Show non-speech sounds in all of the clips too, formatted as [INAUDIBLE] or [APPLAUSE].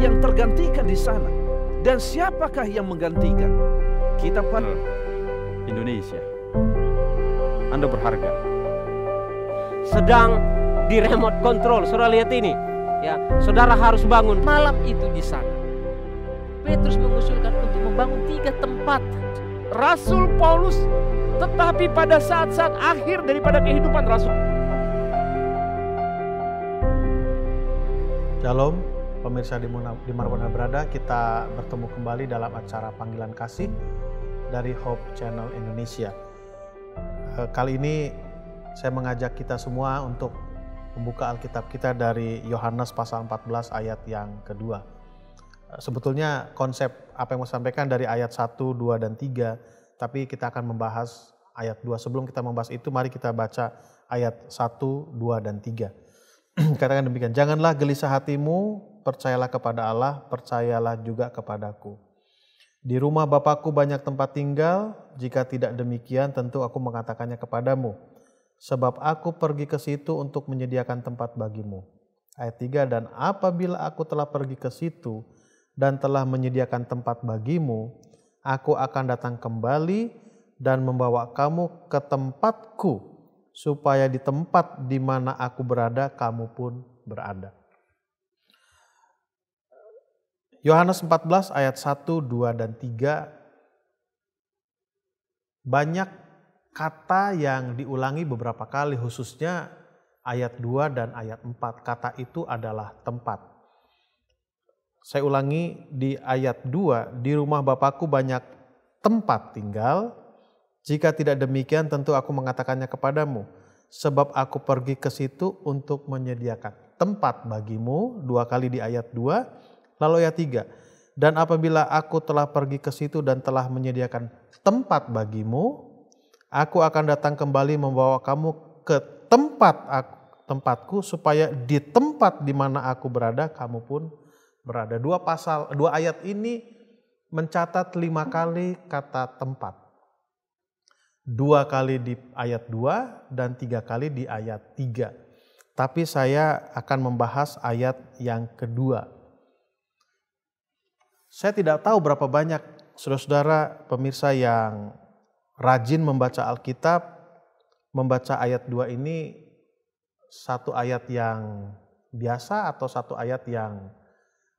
yang tergantikan di sana. Dan siapakah yang menggantikan? Kita pada Indonesia. Anda berharga. Sedang di remote control. Saudara lihat ini. Ya, saudara harus bangun malam itu di sana. Petrus mengusulkan untuk membangun tiga tempat. Rasul Paulus tetapi pada saat-saat akhir daripada kehidupan Rasul. Shalom pemirsa di dimanapun Anda berada, kita bertemu kembali dalam acara Panggilan Kasih dari Hope Channel Indonesia. Eh, kali ini saya mengajak kita semua untuk membuka Alkitab kita dari Yohanes pasal 14 ayat yang kedua. Eh, sebetulnya konsep apa yang mau sampaikan dari ayat 1, 2, dan 3, tapi kita akan membahas ayat 2. Sebelum kita membahas itu, mari kita baca ayat 1, 2, dan 3. [CLEARS THROAT] Katakan demikian, janganlah gelisah hatimu percayalah kepada Allah, percayalah juga kepadaku. Di rumah Bapakku banyak tempat tinggal, jika tidak demikian tentu aku mengatakannya kepadamu. Sebab aku pergi ke situ untuk menyediakan tempat bagimu. Ayat 3, dan apabila aku telah pergi ke situ dan telah menyediakan tempat bagimu, aku akan datang kembali dan membawa kamu ke tempatku, supaya di tempat di mana aku berada, kamu pun berada. Yohanes 14 ayat 1, 2, dan 3 banyak kata yang diulangi beberapa kali khususnya ayat 2 dan ayat 4. Kata itu adalah tempat. Saya ulangi di ayat 2, di rumah Bapakku banyak tempat tinggal. Jika tidak demikian tentu aku mengatakannya kepadamu. Sebab aku pergi ke situ untuk menyediakan tempat bagimu. Dua kali di ayat 2 Lalu ayat 3, dan apabila aku telah pergi ke situ dan telah menyediakan tempat bagimu, aku akan datang kembali membawa kamu ke tempat aku, tempatku supaya di tempat di mana aku berada kamu pun berada. Dua pasal, dua ayat ini mencatat lima kali kata tempat. Dua kali di ayat 2 dan tiga kali di ayat 3. Tapi saya akan membahas ayat yang kedua saya tidak tahu berapa banyak saudara-saudara pemirsa yang rajin membaca Alkitab, membaca ayat dua ini satu ayat yang biasa atau satu ayat yang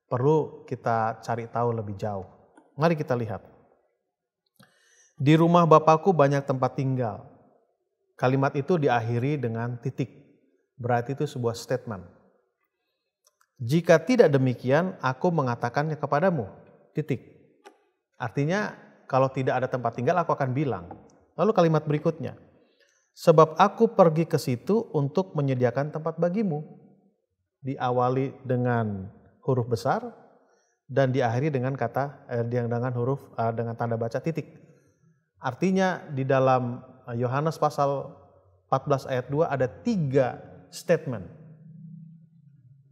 perlu kita cari tahu lebih jauh. Mari kita lihat. Di rumah Bapakku banyak tempat tinggal. Kalimat itu diakhiri dengan titik. Berarti itu sebuah statement. Jika tidak demikian, aku mengatakannya kepadamu Titik. Artinya kalau tidak ada tempat tinggal aku akan bilang. Lalu kalimat berikutnya. Sebab aku pergi ke situ untuk menyediakan tempat bagimu. Diawali dengan huruf besar dan diakhiri dengan kata eh, dengan huruf eh, dengan tanda baca titik. Artinya di dalam eh, Yohanes pasal 14 ayat 2 ada tiga statement.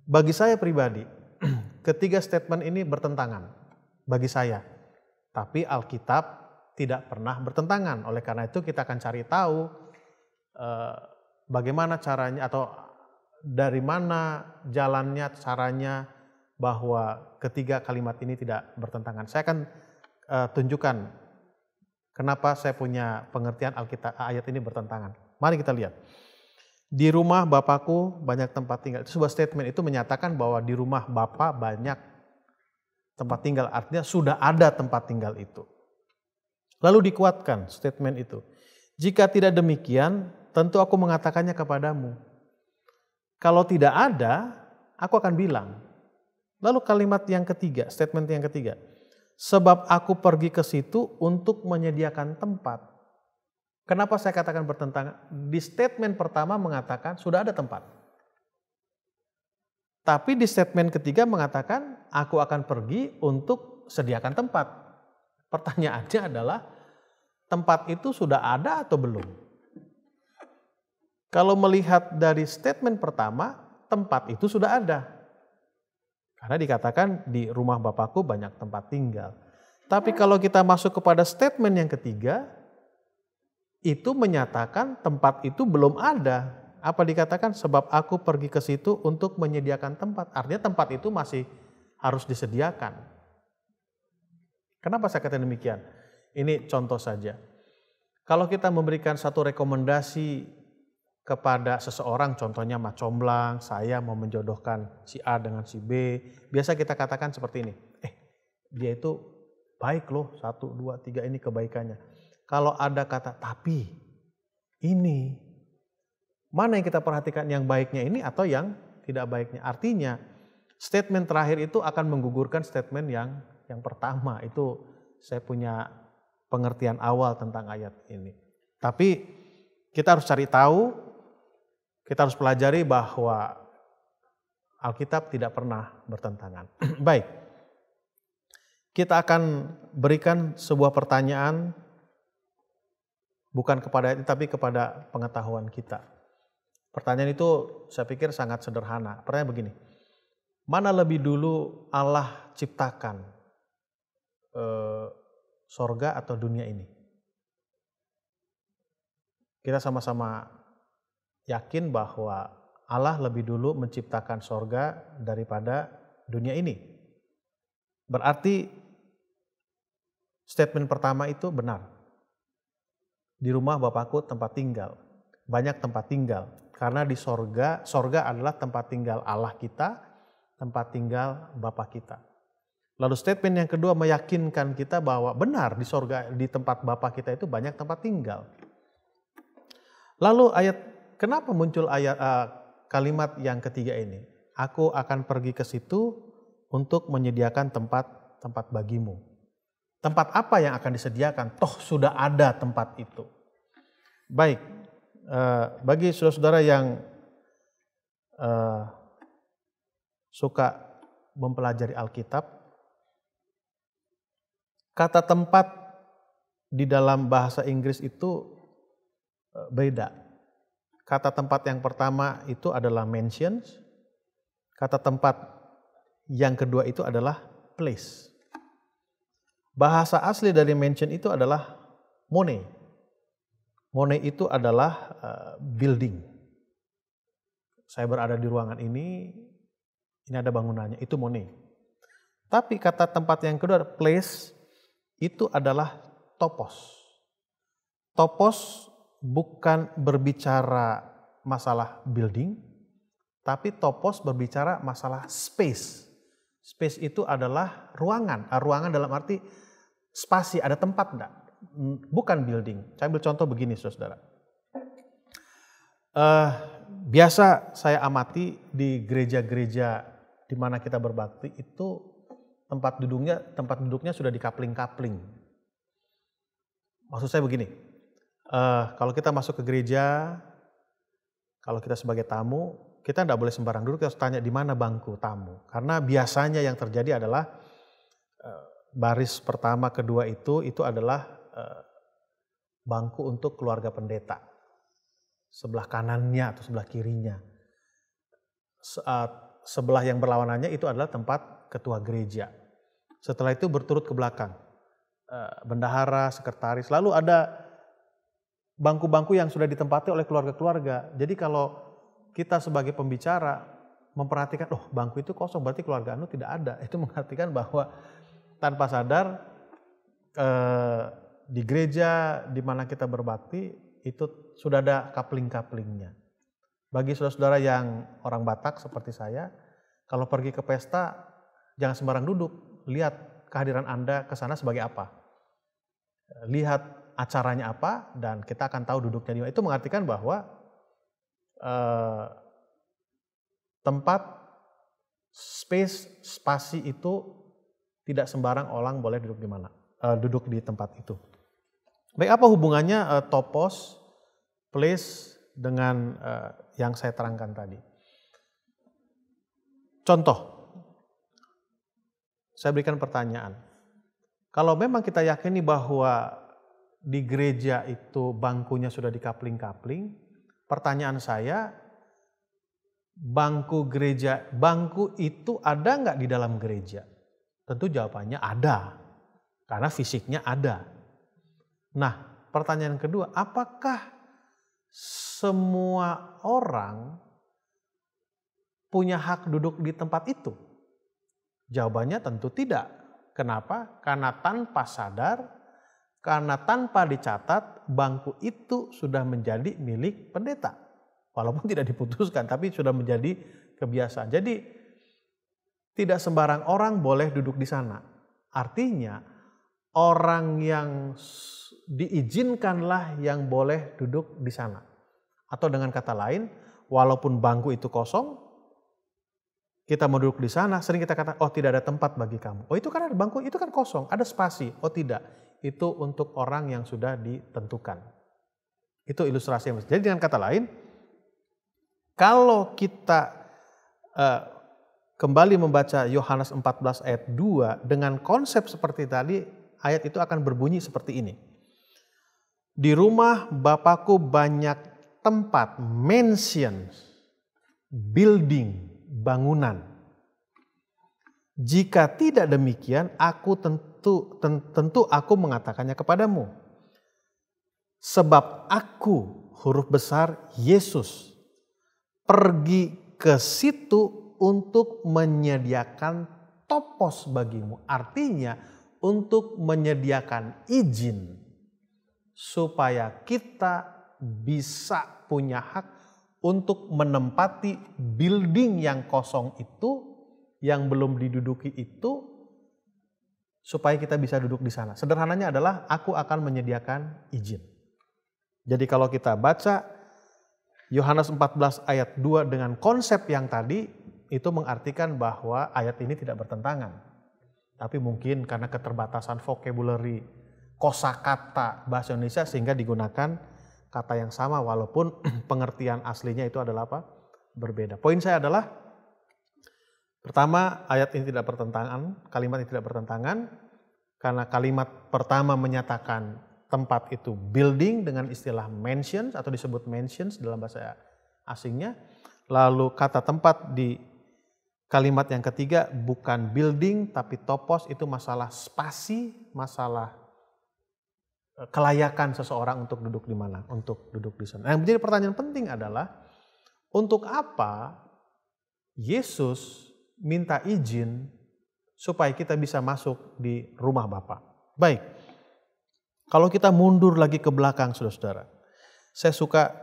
Bagi saya pribadi, [CLEARS THROAT] ketiga statement ini bertentangan bagi saya. Tapi Alkitab tidak pernah bertentangan. Oleh karena itu kita akan cari tahu eh, bagaimana caranya atau dari mana jalannya, caranya bahwa ketiga kalimat ini tidak bertentangan. Saya akan eh, tunjukkan kenapa saya punya pengertian Alkitab ayat ini bertentangan. Mari kita lihat. Di rumah Bapakku banyak tempat tinggal. Itu sebuah statement itu menyatakan bahwa di rumah Bapak banyak tempat tinggal. Artinya sudah ada tempat tinggal itu. Lalu dikuatkan statement itu. Jika tidak demikian, tentu aku mengatakannya kepadamu. Kalau tidak ada, aku akan bilang. Lalu kalimat yang ketiga, statement yang ketiga. Sebab aku pergi ke situ untuk menyediakan tempat. Kenapa saya katakan bertentangan? Di statement pertama mengatakan sudah ada tempat. Tapi di statement ketiga mengatakan aku akan pergi untuk sediakan tempat. Pertanyaannya adalah, tempat itu sudah ada atau belum? Kalau melihat dari statement pertama, tempat itu sudah ada. Karena dikatakan di rumah bapakku banyak tempat tinggal. Tapi kalau kita masuk kepada statement yang ketiga, itu menyatakan tempat itu belum ada. Apa dikatakan? Sebab aku pergi ke situ untuk menyediakan tempat. Artinya tempat itu masih harus disediakan. Kenapa saya katakan demikian? Ini contoh saja. Kalau kita memberikan satu rekomendasi kepada seseorang, contohnya macomblang, saya mau menjodohkan si A dengan si B, biasa kita katakan seperti ini, eh dia itu baik loh, satu, dua, tiga ini kebaikannya. Kalau ada kata tapi, ini, mana yang kita perhatikan yang baiknya ini atau yang tidak baiknya. Artinya statement terakhir itu akan menggugurkan statement yang yang pertama. Itu saya punya pengertian awal tentang ayat ini. Tapi kita harus cari tahu, kita harus pelajari bahwa Alkitab tidak pernah bertentangan. [CLEARS THROAT] Baik. Kita akan berikan sebuah pertanyaan bukan kepada ini tapi kepada pengetahuan kita. Pertanyaan itu saya pikir sangat sederhana. Pertanyaan begini, mana lebih dulu Allah ciptakan e, sorga atau dunia ini? Kita sama-sama yakin bahwa Allah lebih dulu menciptakan sorga daripada dunia ini. Berarti statement pertama itu benar. Di rumah Bapakku tempat tinggal, banyak tempat tinggal. Karena di sorga, sorga adalah tempat tinggal Allah kita tempat tinggal Bapa kita. Lalu statement yang kedua meyakinkan kita bahwa benar di sorga di tempat Bapa kita itu banyak tempat tinggal. Lalu ayat kenapa muncul ayat uh, kalimat yang ketiga ini? Aku akan pergi ke situ untuk menyediakan tempat tempat bagimu. Tempat apa yang akan disediakan? Toh sudah ada tempat itu. Baik, eh, bagi saudara-saudara yang eh, suka mempelajari Alkitab. Kata tempat di dalam bahasa Inggris itu e, beda. Kata tempat yang pertama itu adalah mentions. Kata tempat yang kedua itu adalah place. Bahasa asli dari mention itu adalah money. Money itu adalah e, building. Saya berada di ruangan ini, ini ada bangunannya, itu money. Tapi kata tempat yang kedua place itu adalah topos. Topos bukan berbicara masalah building, tapi topos berbicara masalah space. Space itu adalah ruangan, ah, ruangan dalam arti spasi, ada tempat enggak? Hmm, bukan building. Saya ambil contoh begini, saudara. Uh, biasa saya amati di gereja-gereja di mana kita berbakti itu tempat duduknya tempat duduknya sudah dikapling-kapling. Maksud saya begini, uh, kalau kita masuk ke gereja, kalau kita sebagai tamu, kita tidak boleh sembarang duduk, kita harus tanya di mana bangku tamu. Karena biasanya yang terjadi adalah uh, baris pertama, kedua itu, itu adalah uh, bangku untuk keluarga pendeta. Sebelah kanannya atau sebelah kirinya. Saat sebelah yang berlawanannya itu adalah tempat ketua gereja. Setelah itu berturut ke belakang. Eh, bendahara, sekretaris, lalu ada bangku-bangku yang sudah ditempati oleh keluarga-keluarga. Jadi kalau kita sebagai pembicara memperhatikan, oh bangku itu kosong, berarti keluarga Anu tidak ada. [LAUGHS] Itu mengartikan bahwa tanpa sadar eh, di gereja di mana kita berbakti itu sudah ada kapling-kaplingnya. Bagi saudara-saudara yang orang Batak seperti saya, kalau pergi ke pesta jangan sembarang duduk, lihat kehadiran Anda ke sana sebagai apa. Lihat acaranya apa dan kita akan tahu duduknya di mana. Itu mengartikan bahwa eh, tempat space spasi itu tidak sembarang orang boleh duduk di mana, eh, duduk di tempat itu. Baik apa hubungannya eh, topos place dengan eh, yang saya terangkan tadi. Contoh, saya berikan pertanyaan. Kalau memang kita yakini bahwa di gereja itu bangkunya sudah dikapling-kapling, pertanyaan saya, bangku gereja, bangku itu ada nggak di dalam gereja? Tentu jawabannya ada, karena fisiknya ada. Nah, pertanyaan kedua, apakah semua orang punya hak duduk di tempat itu? Jawabannya tentu tidak. Kenapa? Karena tanpa sadar, karena tanpa dicatat, bangku itu sudah menjadi milik pendeta. Walaupun tidak diputuskan, tapi sudah menjadi kebiasaan. Jadi, tidak sembarang orang boleh duduk di sana. Artinya, orang yang diizinkanlah yang boleh duduk di sana. Atau dengan kata lain, walaupun bangku itu kosong, kita mau duduk di sana, sering kita kata, oh tidak ada tempat bagi kamu. Oh itu kan ada bangku, itu kan kosong, ada spasi. Oh tidak, itu untuk orang yang sudah ditentukan. Itu ilustrasi yang Jadi dengan kata lain, kalau kita uh, kembali membaca Yohanes 14 ayat 2 dengan konsep seperti tadi, ayat itu akan berbunyi seperti ini. Di rumah Bapakku banyak tempat, mansion, building, bangunan. Jika tidak demikian, aku tentu tentu aku mengatakannya kepadamu. Sebab aku huruf besar Yesus pergi ke situ untuk menyediakan topos bagimu. Artinya untuk menyediakan izin supaya kita bisa punya hak untuk menempati building yang kosong itu yang belum diduduki itu supaya kita bisa duduk di sana. Sederhananya adalah aku akan menyediakan izin. Jadi kalau kita baca Yohanes 14 ayat 2 dengan konsep yang tadi itu mengartikan bahwa ayat ini tidak bertentangan tapi mungkin karena keterbatasan vocabulary, kosakata bahasa Indonesia sehingga digunakan kata yang sama walaupun [CLEARS THROAT] pengertian aslinya itu adalah apa? berbeda. Poin saya adalah pertama ayat ini tidak bertentangan, kalimat ini tidak bertentangan karena kalimat pertama menyatakan tempat itu building dengan istilah mansions atau disebut mansions dalam bahasa asingnya. Lalu kata tempat di Kalimat yang ketiga bukan building tapi topos itu masalah spasi, masalah e, kelayakan seseorang untuk duduk di mana, untuk duduk di sana. yang menjadi pertanyaan penting adalah untuk apa Yesus minta izin supaya kita bisa masuk di rumah Bapa. Baik. Kalau kita mundur lagi ke belakang Saudara-saudara. Saya suka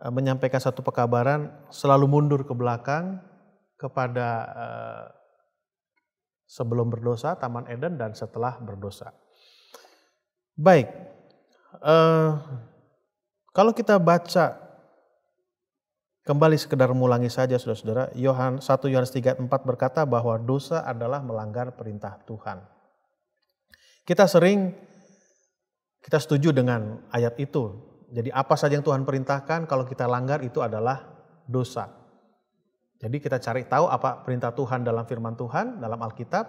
e, menyampaikan satu pekabaran selalu mundur ke belakang kepada eh, sebelum berdosa, Taman Eden, dan setelah berdosa. Baik, eh, kalau kita baca kembali sekedar mulangi saja saudara-saudara, Yohan 1 Yohanes 3:4 berkata bahwa dosa adalah melanggar perintah Tuhan. Kita sering kita setuju dengan ayat itu. Jadi apa saja yang Tuhan perintahkan kalau kita langgar itu adalah dosa. Jadi kita cari tahu apa perintah Tuhan dalam firman Tuhan, dalam Alkitab,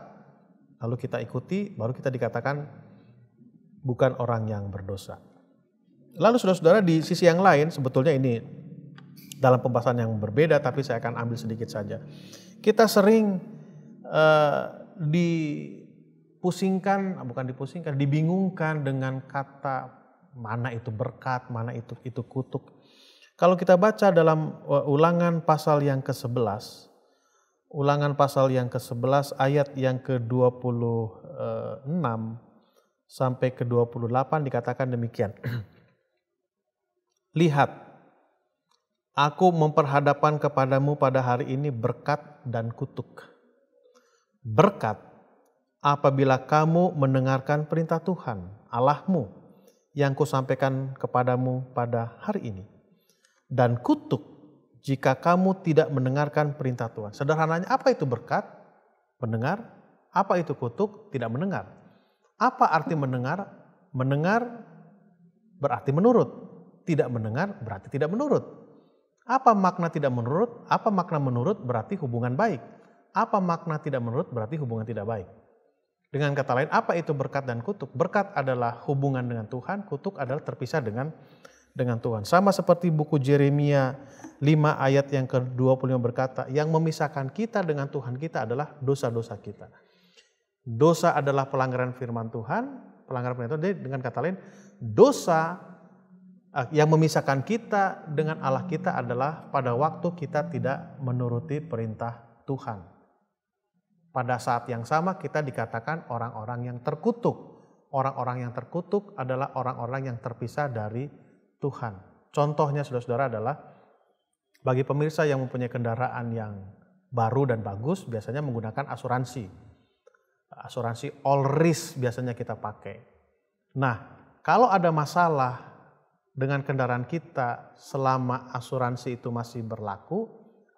lalu kita ikuti, baru kita dikatakan bukan orang yang berdosa. Lalu saudara-saudara di sisi yang lain sebetulnya ini dalam pembahasan yang berbeda tapi saya akan ambil sedikit saja. Kita sering uh, dipusingkan, bukan dipusingkan, dibingungkan dengan kata mana itu berkat, mana itu itu kutuk. Kalau kita baca dalam uh, ulangan pasal yang ke-11, ulangan pasal yang ke-11 ayat yang ke-26 uh, sampai ke-28 dikatakan demikian. [CLEARS THROAT] Lihat, aku memperhadapkan kepadamu pada hari ini berkat dan kutuk. Berkat apabila kamu mendengarkan perintah Tuhan, Allahmu, yang kusampaikan kepadamu pada hari ini dan kutuk jika kamu tidak mendengarkan perintah Tuhan. Sederhananya apa itu berkat? Mendengar. Apa itu kutuk? Tidak mendengar. Apa arti mendengar? Mendengar berarti menurut. Tidak mendengar berarti tidak menurut. Apa makna tidak menurut? Apa makna menurut berarti hubungan baik. Apa makna tidak menurut berarti hubungan tidak baik. Dengan kata lain, apa itu berkat dan kutuk? Berkat adalah hubungan dengan Tuhan, kutuk adalah terpisah dengan dengan Tuhan. Sama seperti buku Jeremia 5 ayat yang ke-25 berkata, yang memisahkan kita dengan Tuhan kita adalah dosa-dosa kita. Dosa adalah pelanggaran firman Tuhan, pelanggaran firman Tuhan. dengan kata lain, dosa eh, yang memisahkan kita dengan Allah kita adalah pada waktu kita tidak menuruti perintah Tuhan. Pada saat yang sama kita dikatakan orang-orang yang terkutuk. Orang-orang yang terkutuk adalah orang-orang yang terpisah dari Tuhan. Contohnya saudara-saudara adalah bagi pemirsa yang mempunyai kendaraan yang baru dan bagus biasanya menggunakan asuransi. Asuransi all risk biasanya kita pakai. Nah, kalau ada masalah dengan kendaraan kita selama asuransi itu masih berlaku,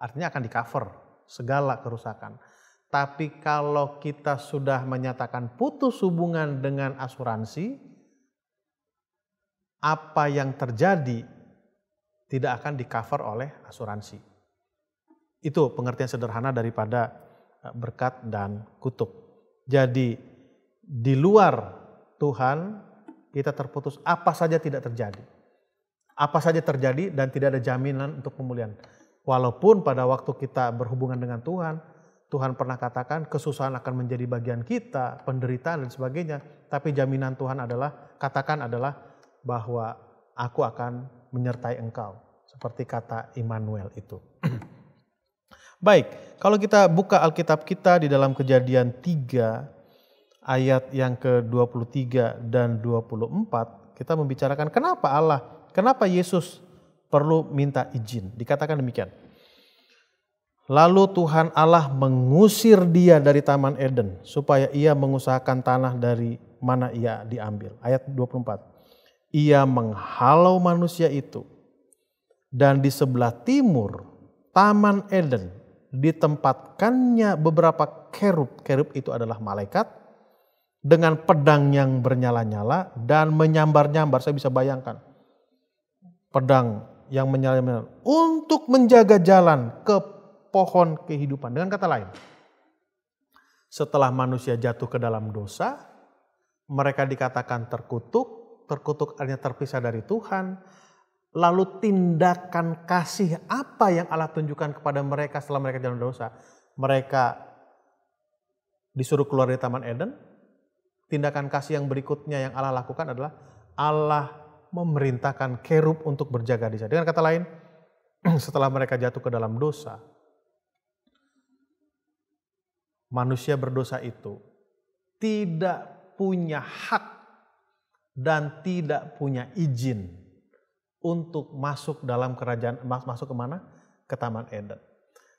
artinya akan di-cover segala kerusakan. Tapi kalau kita sudah menyatakan putus hubungan dengan asuransi, apa yang terjadi tidak akan di cover oleh asuransi. Itu pengertian sederhana daripada e, berkat dan kutuk. Jadi di luar Tuhan kita terputus apa saja tidak terjadi. Apa saja terjadi dan tidak ada jaminan untuk pemulihan. Walaupun pada waktu kita berhubungan dengan Tuhan, Tuhan pernah katakan kesusahan akan menjadi bagian kita, penderitaan dan sebagainya. Tapi jaminan Tuhan adalah, katakan adalah bahwa aku akan menyertai engkau seperti kata Immanuel itu. [CLEARS THROAT] Baik, kalau kita buka Alkitab kita di dalam Kejadian 3 ayat yang ke-23 dan 24, kita membicarakan kenapa Allah, kenapa Yesus perlu minta izin. Dikatakan demikian. Lalu Tuhan Allah mengusir dia dari Taman Eden supaya ia mengusahakan tanah dari mana ia diambil. Ayat 24 ia menghalau manusia itu. Dan di sebelah timur, Taman Eden, ditempatkannya beberapa kerub. Kerub itu adalah malaikat dengan pedang yang bernyala-nyala dan menyambar-nyambar. Saya bisa bayangkan pedang yang menyala-nyala untuk menjaga jalan ke pohon kehidupan. Dengan kata lain, setelah manusia jatuh ke dalam dosa, mereka dikatakan terkutuk, terkutuk artinya terpisah dari Tuhan. Lalu tindakan kasih apa yang Allah tunjukkan kepada mereka setelah mereka jalan dosa? Mereka disuruh keluar dari Taman Eden. Tindakan kasih yang berikutnya yang Allah lakukan adalah Allah memerintahkan kerub untuk berjaga di sana. Dengan kata lain, [CLEARS THROAT] setelah mereka jatuh ke dalam dosa, manusia berdosa itu tidak punya hak dan tidak punya izin untuk masuk dalam kerajaan masuk ke mana? Ke Taman Eden.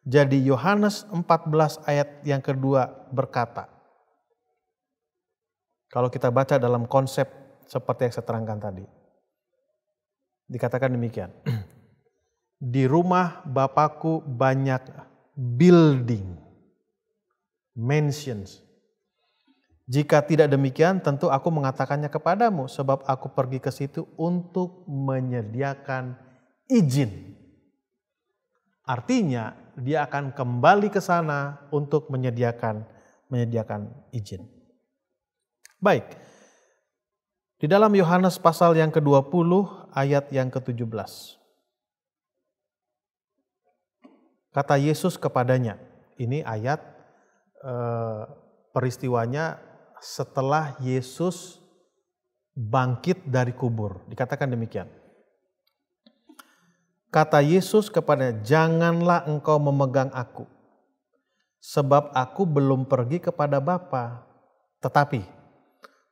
Jadi Yohanes 14 ayat yang kedua berkata, kalau kita baca dalam konsep seperti yang saya terangkan tadi, dikatakan demikian. [CLEARS THROAT] Di rumah Bapakku banyak building, mansions, jika tidak demikian, tentu aku mengatakannya kepadamu, sebab aku pergi ke situ untuk menyediakan izin. Artinya, dia akan kembali ke sana untuk menyediakan menyediakan izin. Baik. Di dalam Yohanes pasal yang ke-20 ayat yang ke-17. Kata Yesus kepadanya, ini ayat eh, peristiwanya setelah Yesus bangkit dari kubur. Dikatakan demikian. Kata Yesus kepada janganlah engkau memegang aku. Sebab aku belum pergi kepada Bapa, tetapi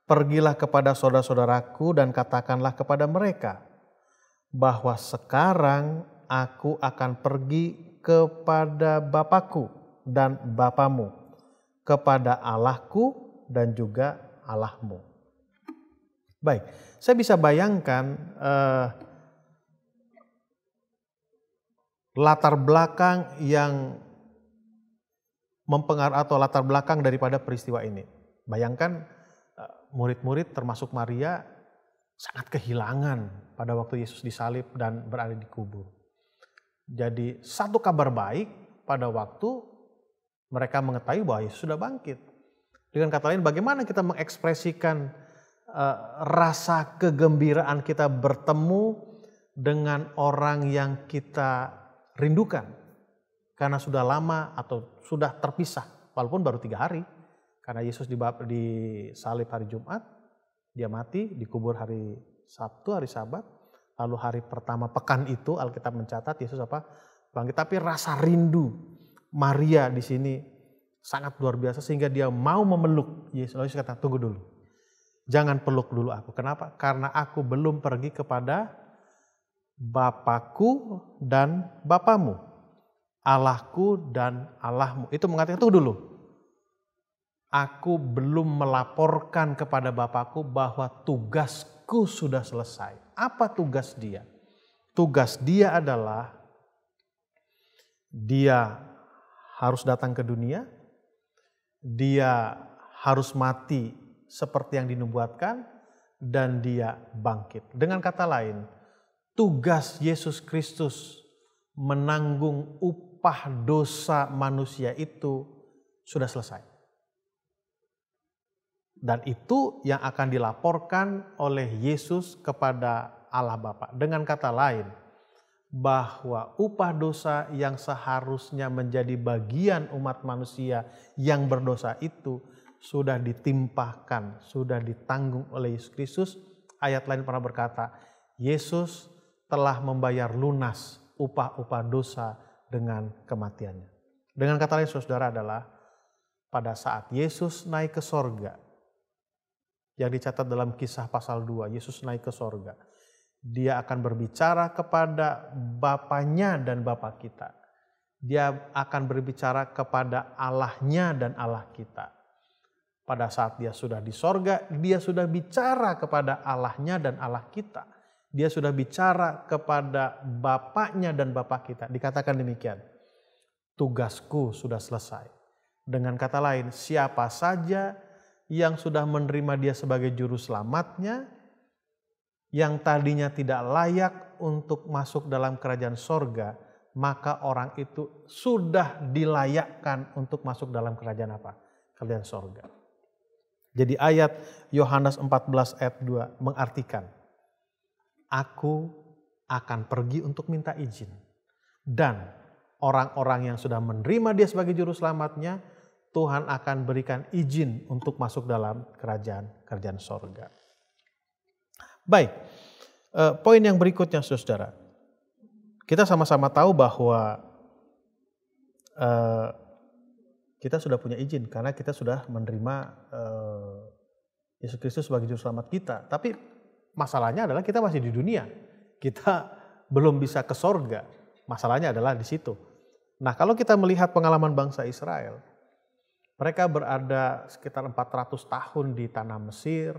pergilah kepada saudara-saudaraku dan katakanlah kepada mereka bahwa sekarang aku akan pergi kepada Bapakku dan Bapamu, kepada Allahku dan juga Allahmu. Baik, saya bisa bayangkan eh, latar belakang yang mempengaruhi atau latar belakang daripada peristiwa ini. Bayangkan eh, murid-murid termasuk Maria sangat kehilangan pada waktu Yesus disalib dan berada di kubur. Jadi satu kabar baik pada waktu mereka mengetahui bahwa Yesus sudah bangkit. Dengan kata lain, bagaimana kita mengekspresikan uh, rasa kegembiraan kita bertemu dengan orang yang kita rindukan karena sudah lama atau sudah terpisah, walaupun baru tiga hari. Karena Yesus disalib hari Jumat, dia mati, dikubur hari Sabtu, hari Sabat, lalu hari pertama pekan itu Alkitab mencatat Yesus apa bangkit. Tapi rasa rindu Maria di sini sangat luar biasa sehingga dia mau memeluk Yesus. Lalu Yesus kata, tunggu dulu. Jangan peluk dulu aku. Kenapa? Karena aku belum pergi kepada Bapakku dan Bapamu. Allahku dan Allahmu. Itu mengatakan, tunggu dulu. Aku belum melaporkan kepada Bapakku bahwa tugasku sudah selesai. Apa tugas dia? Tugas dia adalah dia harus datang ke dunia, dia harus mati seperti yang dinubuatkan dan dia bangkit. Dengan kata lain, tugas Yesus Kristus menanggung upah dosa manusia itu sudah selesai. Dan itu yang akan dilaporkan oleh Yesus kepada Allah Bapa. Dengan kata lain, bahwa upah dosa yang seharusnya menjadi bagian umat manusia yang berdosa itu sudah ditimpahkan, sudah ditanggung oleh Yesus Kristus. Ayat lain pernah berkata, Yesus telah membayar lunas upah-upah dosa dengan kematiannya. Dengan kata lain saudara adalah pada saat Yesus naik ke sorga, yang dicatat dalam kisah pasal 2, Yesus naik ke sorga dia akan berbicara kepada Bapaknya dan bapak kita. Dia akan berbicara kepada Allahnya dan Allah kita. Pada saat dia sudah di sorga, dia sudah bicara kepada Allahnya dan Allah kita. Dia sudah bicara kepada Bapaknya dan bapak kita. Dikatakan demikian, tugasku sudah selesai. Dengan kata lain, siapa saja yang sudah menerima dia sebagai juru selamatnya, yang tadinya tidak layak untuk masuk dalam kerajaan sorga, maka orang itu sudah dilayakkan untuk masuk dalam kerajaan apa? Kerajaan sorga. Jadi ayat Yohanes 14 ayat 2 mengartikan, Aku akan pergi untuk minta izin. Dan orang-orang yang sudah menerima dia sebagai juru selamatnya, Tuhan akan berikan izin untuk masuk dalam kerajaan kerajaan sorga. Baik, eh, poin yang berikutnya saudara. Kita sama-sama tahu bahwa eh, kita sudah punya izin karena kita sudah menerima eh, Yesus Kristus sebagai juru selamat kita. Tapi masalahnya adalah kita masih di dunia. Kita belum bisa ke sorga. Masalahnya adalah di situ. Nah kalau kita melihat pengalaman bangsa Israel, mereka berada sekitar 400 tahun di tanah Mesir,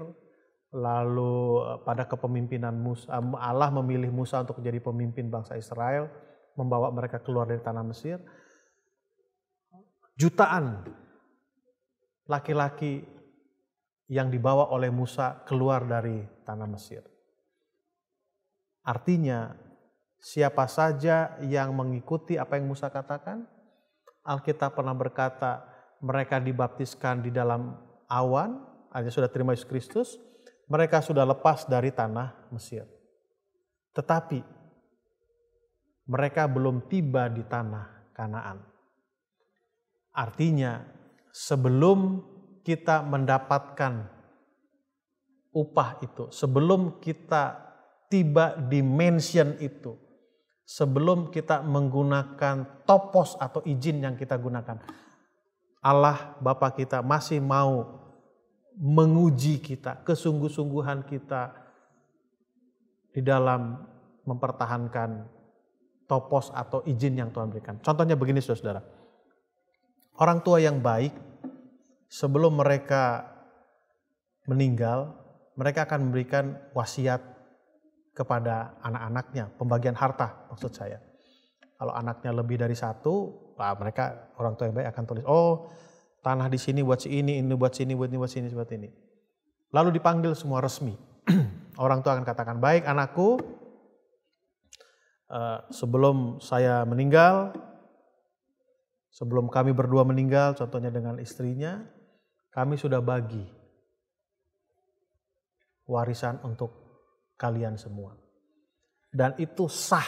lalu eh, pada kepemimpinan Musa, eh, Allah memilih Musa untuk jadi pemimpin bangsa Israel, membawa mereka keluar dari tanah Mesir. Jutaan laki-laki yang dibawa oleh Musa keluar dari tanah Mesir. Artinya, siapa saja yang mengikuti apa yang Musa katakan, Alkitab pernah berkata, mereka dibaptiskan di dalam awan, hanya sudah terima Yesus Kristus, mereka sudah lepas dari tanah Mesir. Tetapi mereka belum tiba di tanah Kanaan. Artinya, sebelum kita mendapatkan upah itu, sebelum kita tiba di mansion itu, sebelum kita menggunakan topos atau izin yang kita gunakan, Allah Bapa kita masih mau menguji kita, kesungguh-sungguhan kita di dalam mempertahankan topos atau izin yang Tuhan berikan. Contohnya begini saudara Orang tua yang baik sebelum mereka meninggal, mereka akan memberikan wasiat kepada anak-anaknya, pembagian harta maksud saya. Kalau anaknya lebih dari satu, mereka orang tua yang baik akan tulis, oh tanah di sini buat si ini, ini buat sini, buat ini, buat sini, buat ini. Lalu dipanggil semua resmi. [CLEARS THROAT] Orang tua akan katakan, baik anakku, eh, sebelum saya meninggal, sebelum kami berdua meninggal, contohnya dengan istrinya, kami sudah bagi warisan untuk kalian semua. Dan itu sah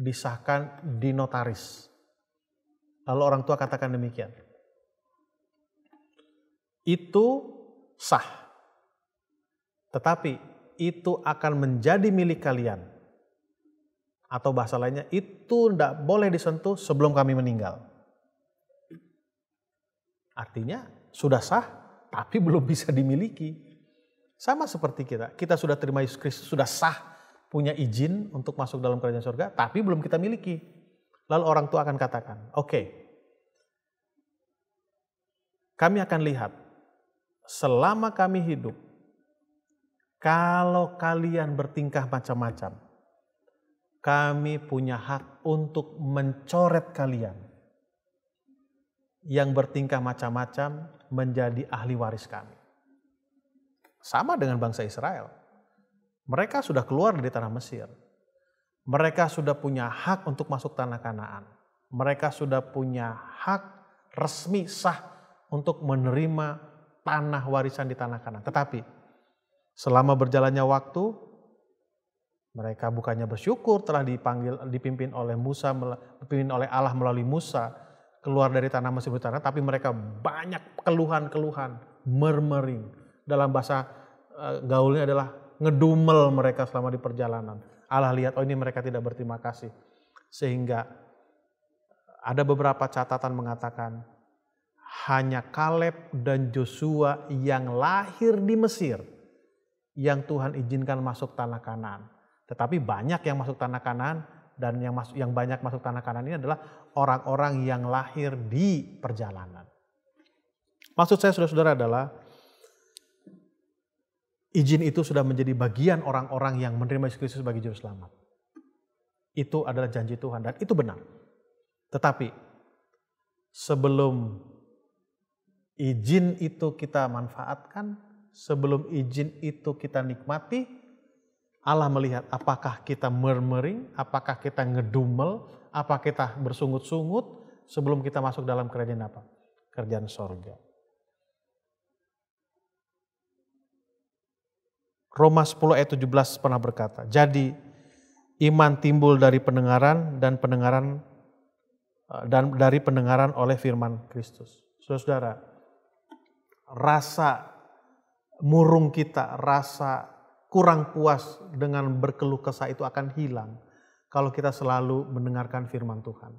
disahkan di notaris. Lalu orang tua katakan demikian itu sah. Tetapi itu akan menjadi milik kalian. Atau bahasa lainnya, itu tidak boleh disentuh sebelum kami meninggal. Artinya sudah sah, tapi [LAUGHS] belum bisa dimiliki. Sama seperti kita, kita sudah terima Yesus Kristus, sudah sah punya izin untuk masuk dalam kerajaan surga, tapi belum kita miliki. Lalu orang tua akan katakan, oke, okay, kami akan lihat selama kami hidup, kalau kalian bertingkah macam-macam, kami punya hak untuk mencoret kalian yang bertingkah macam-macam menjadi ahli waris kami. Sama dengan bangsa Israel. Mereka sudah keluar dari tanah Mesir. Mereka sudah punya hak untuk masuk tanah Kanaan. Mereka sudah punya hak resmi sah untuk menerima tanah warisan di tanah kanan. Tetapi selama berjalannya waktu, mereka bukannya bersyukur telah dipanggil dipimpin oleh Musa, dipimpin oleh Allah melalui Musa keluar dari tanah Mesir utara. tapi mereka banyak keluhan-keluhan, murmuring. Dalam bahasa eh, gaulnya adalah ngedumel mereka selama di perjalanan. Allah lihat, oh ini mereka tidak berterima kasih. Sehingga ada beberapa catatan mengatakan hanya Kaleb dan Joshua yang lahir di Mesir yang Tuhan izinkan masuk tanah Kanaan. Tetapi banyak yang masuk tanah Kanaan dan yang masuk yang banyak masuk tanah Kanaan ini adalah orang-orang yang lahir di perjalanan. Maksud saya saudara-saudara adalah izin itu sudah menjadi bagian orang-orang yang menerima Yesus Kristus sebagai juru selamat. Itu adalah janji Tuhan dan itu benar. Tetapi sebelum izin itu kita manfaatkan, sebelum izin itu kita nikmati, Allah melihat apakah kita murmuring, apakah kita ngedumel, apa kita bersungut-sungut sebelum kita masuk dalam kerajaan apa? Kerjaan sorga. Roma 10 ayat 17 pernah berkata, jadi iman timbul dari pendengaran dan pendengaran eh, dan dari pendengaran oleh firman Kristus. Saudara-saudara, rasa murung kita, rasa kurang puas dengan berkeluh kesah itu akan hilang kalau kita selalu mendengarkan firman Tuhan.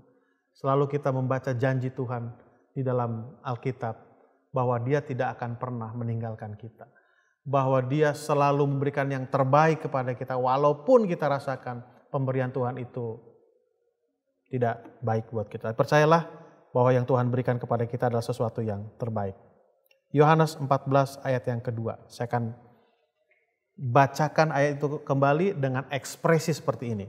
Selalu kita membaca janji Tuhan di dalam Alkitab bahwa dia tidak akan pernah meninggalkan kita. Bahwa dia selalu memberikan yang terbaik kepada kita walaupun kita rasakan pemberian Tuhan itu tidak baik buat kita. Percayalah bahwa yang Tuhan berikan kepada kita adalah sesuatu yang terbaik. Yohanes 14 ayat yang kedua. Saya akan bacakan ayat itu kembali dengan ekspresi seperti ini.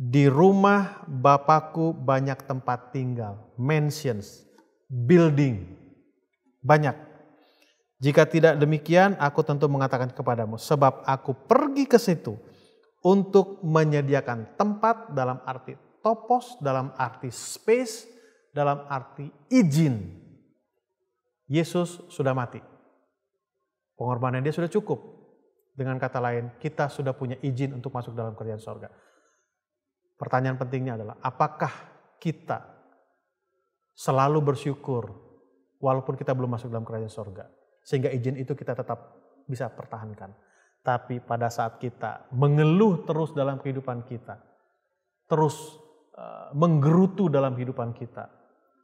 Di rumah Bapakku banyak tempat tinggal, mansions, building, banyak. Jika tidak demikian, aku tentu mengatakan kepadamu, sebab aku pergi ke situ untuk menyediakan tempat dalam arti topos, dalam arti space, dalam arti izin Yesus sudah mati. Pengorbanan dia sudah cukup. Dengan kata lain, kita sudah punya izin untuk masuk dalam kerjaan sorga. Pertanyaan pentingnya adalah, apakah kita selalu bersyukur walaupun kita belum masuk dalam kerajaan sorga? Sehingga izin itu kita tetap bisa pertahankan. Tapi pada saat kita mengeluh terus dalam kehidupan kita, terus eh, menggerutu dalam kehidupan kita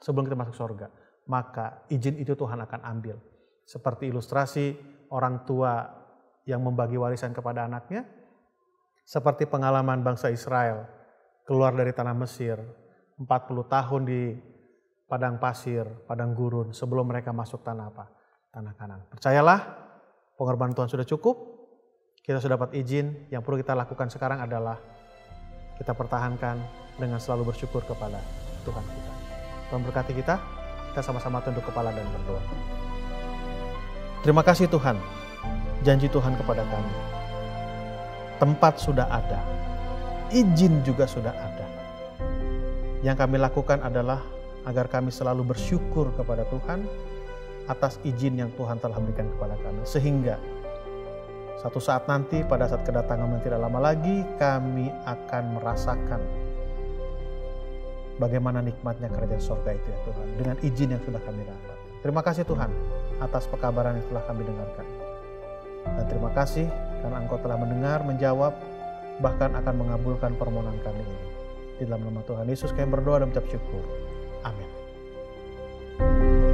sebelum kita masuk sorga, maka izin itu Tuhan akan ambil. Seperti ilustrasi orang tua yang membagi warisan kepada anaknya, seperti pengalaman bangsa Israel keluar dari tanah Mesir 40 tahun di padang pasir, padang gurun sebelum mereka masuk tanah apa? Tanah kanan. Percayalah, pengorbanan Tuhan sudah cukup. Kita sudah dapat izin, yang perlu kita lakukan sekarang adalah kita pertahankan dengan selalu bersyukur kepada Tuhan kita. Tuhan berkati kita. Kita sama-sama tunduk kepala dan berdoa. Terima kasih Tuhan, janji Tuhan kepada kami. Tempat sudah ada, izin juga sudah ada. Yang kami lakukan adalah agar kami selalu bersyukur kepada Tuhan atas izin yang Tuhan telah berikan kepada kami. Sehingga satu saat nanti pada saat kedatangan yang tidak lama lagi kami akan merasakan bagaimana nikmatnya kerajaan sorga itu ya Tuhan. Dengan izin yang sudah kami dapat. Terima kasih Tuhan atas pekabaran yang telah kami dengarkan. Dan terima kasih karena Engkau telah mendengar, menjawab, bahkan akan mengabulkan permohonan kami ini. Di dalam nama Tuhan Yesus kami berdoa dan mengucap syukur. Amin.